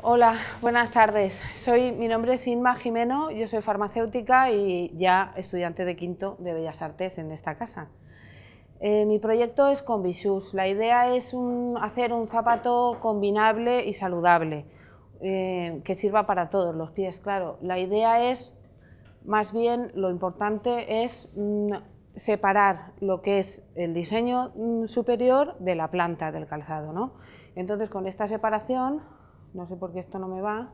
Hola, buenas tardes. mi nombre es Inma Jimeno, yo soy farmacéutica y ya estudiante de quinto de Bellas Artes en esta casa. Eh, mi proyecto es con Visus. La idea es hacer un zapato combinable y saludable, eh, que sirva para todos los pies, claro. La idea es, más bien, lo importante es mm, separar lo que es el diseño mm, superior de la planta del calzado. Entonces, con esta separación no sé por qué esto no me va.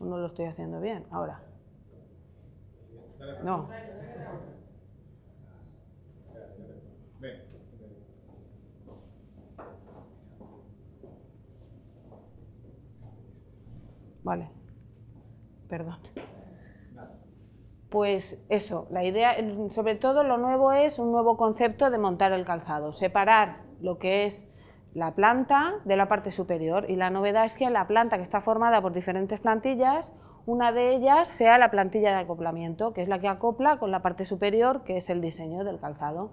No lo estoy haciendo bien. Ahora. No. Vale. Perdón. Pues eso, la idea, sobre todo lo nuevo es un nuevo concepto de montar el calzado, separar lo que es la planta de la parte superior y la novedad es que la planta que está formada por diferentes plantillas, una de ellas sea la plantilla de acoplamiento, que es la que acopla con la parte superior, que es el diseño del calzado,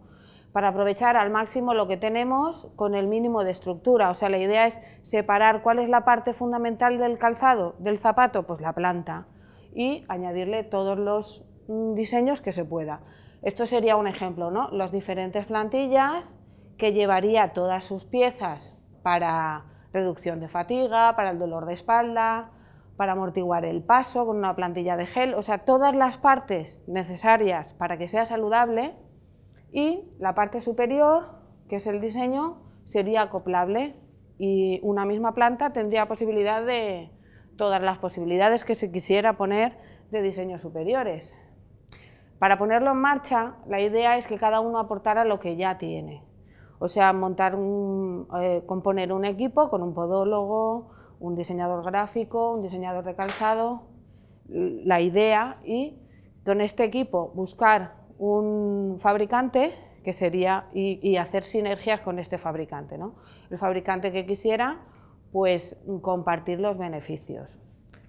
para aprovechar al máximo lo que tenemos con el mínimo de estructura. O sea, la idea es separar cuál es la parte fundamental del calzado, del zapato, pues la planta, y añadirle todos los mm, diseños que se pueda. Esto sería un ejemplo, ¿no? Las diferentes plantillas, que llevaría todas sus piezas para reducción de fatiga, para el dolor de espalda, para amortiguar el paso con una plantilla de gel, o sea, todas las partes necesarias para que sea saludable y la parte superior, que es el diseño, sería acoplable y una misma planta tendría posibilidad de todas las posibilidades que se quisiera poner de diseños superiores. Para ponerlo en marcha, la idea es que cada uno aportara lo que ya tiene, o sea, montar un, eh, componer un equipo con un podólogo, un diseñador gráfico, un diseñador de calzado, la idea y con este equipo buscar un fabricante que sería y, y hacer sinergias con este fabricante. ¿no? El fabricante que quisiera, pues compartir los beneficios.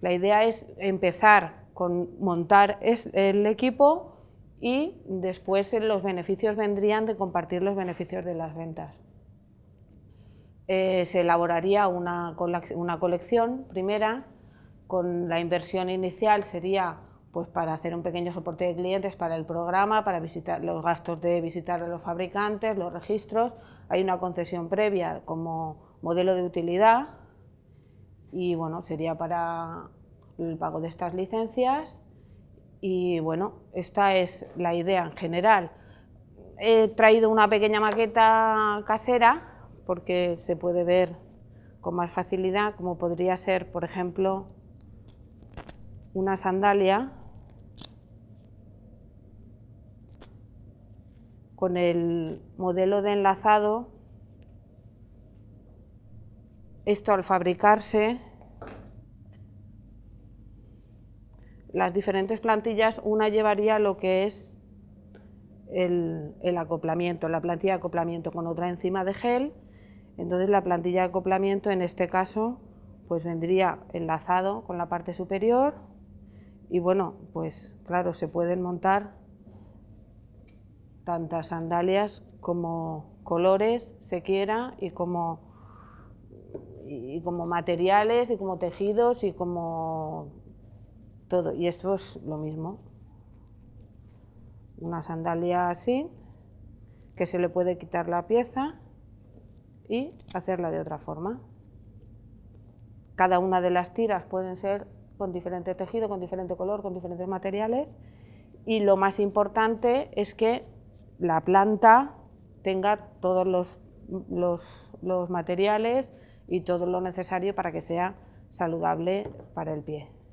La idea es empezar con montar el equipo, y después los beneficios vendrían de compartir los beneficios de las ventas. Eh, se elaboraría una, colección primera, con la inversión inicial sería pues para hacer un pequeño soporte de clientes para el programa, para visitar los gastos de visitar a los fabricantes, los registros, hay una concesión previa como modelo de utilidad y bueno, sería para el pago de estas licencias y bueno, esta es la idea en general. He traído una pequeña maqueta casera porque se puede ver con más facilidad, como podría ser, por ejemplo, una sandalia con el modelo de enlazado. Esto al fabricarse las diferentes plantillas, una llevaría lo que es el, acoplamiento, la plantilla de acoplamiento con otra encima de gel, entonces la plantilla de acoplamiento en este caso pues vendría enlazado con la parte superior y bueno, pues claro, se pueden montar tantas sandalias como colores se quiera y como, y como materiales y como tejidos y como todo. Y esto es lo mismo. Una sandalia así, que se le puede quitar la pieza y hacerla de otra forma. Cada una de las tiras pueden ser con diferente tejido, con diferente color, con diferentes materiales y lo más importante es que la planta tenga todos los, los materiales y todo lo necesario para que sea saludable para el pie.